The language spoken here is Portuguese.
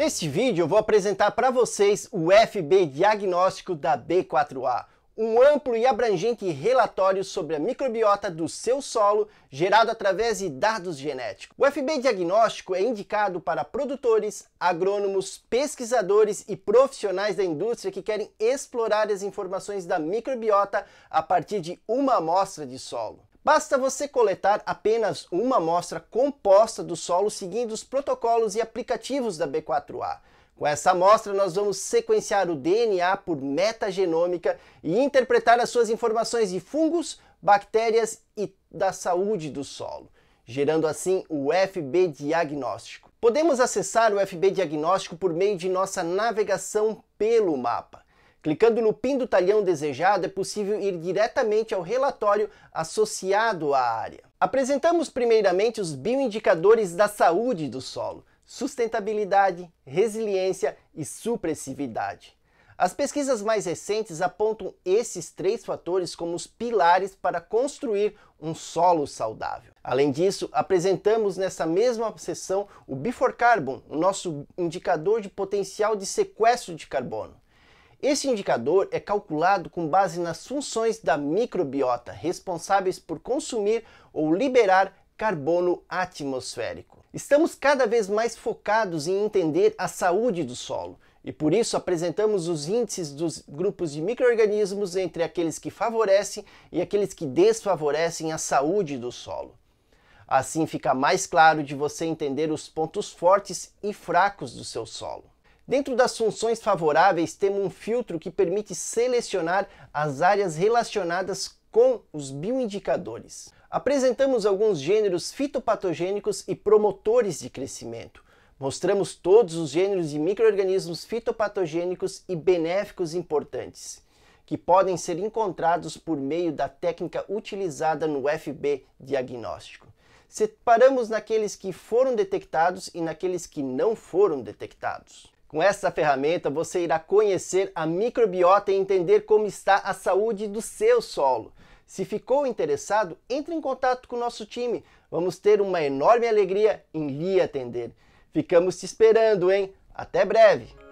Neste vídeo eu vou apresentar para vocês o FB Diagnóstico da B4A, um amplo e abrangente relatório sobre a microbiota do seu solo gerado através de dados genéticos. O FB Diagnóstico é indicado para produtores, agrônomos, pesquisadores e profissionais da indústria que querem explorar as informações da microbiota a partir de uma amostra de solo. Basta você coletar apenas uma amostra composta do solo seguindo os protocolos e aplicativos da B4A. Com essa amostra, nós vamos sequenciar o DNA por metagenômica e interpretar as suas informações de fungos, bactérias e da saúde do solo, gerando assim o FB diagnóstico. Podemos acessar o FB diagnóstico por meio de nossa navegação pelo mapa. Clicando no pin do talhão desejado, é possível ir diretamente ao relatório associado à área. Apresentamos primeiramente os bioindicadores da saúde do solo, sustentabilidade, resiliência e supressividade. As pesquisas mais recentes apontam esses três fatores como os pilares para construir um solo saudável. Além disso, apresentamos nessa mesma sessão o Carbon, o nosso indicador de potencial de sequestro de carbono. Esse indicador é calculado com base nas funções da microbiota responsáveis por consumir ou liberar carbono atmosférico. Estamos cada vez mais focados em entender a saúde do solo e por isso apresentamos os índices dos grupos de microrganismos entre aqueles que favorecem e aqueles que desfavorecem a saúde do solo. Assim fica mais claro de você entender os pontos fortes e fracos do seu solo. Dentro das funções favoráveis, temos um filtro que permite selecionar as áreas relacionadas com os bioindicadores. Apresentamos alguns gêneros fitopatogênicos e promotores de crescimento. Mostramos todos os gêneros de micro-organismos fitopatogênicos e benéficos importantes, que podem ser encontrados por meio da técnica utilizada no FB diagnóstico. Separamos naqueles que foram detectados e naqueles que não foram detectados. Com essa ferramenta você irá conhecer a microbiota e entender como está a saúde do seu solo. Se ficou interessado, entre em contato com o nosso time. Vamos ter uma enorme alegria em lhe atender. Ficamos te esperando, hein? Até breve!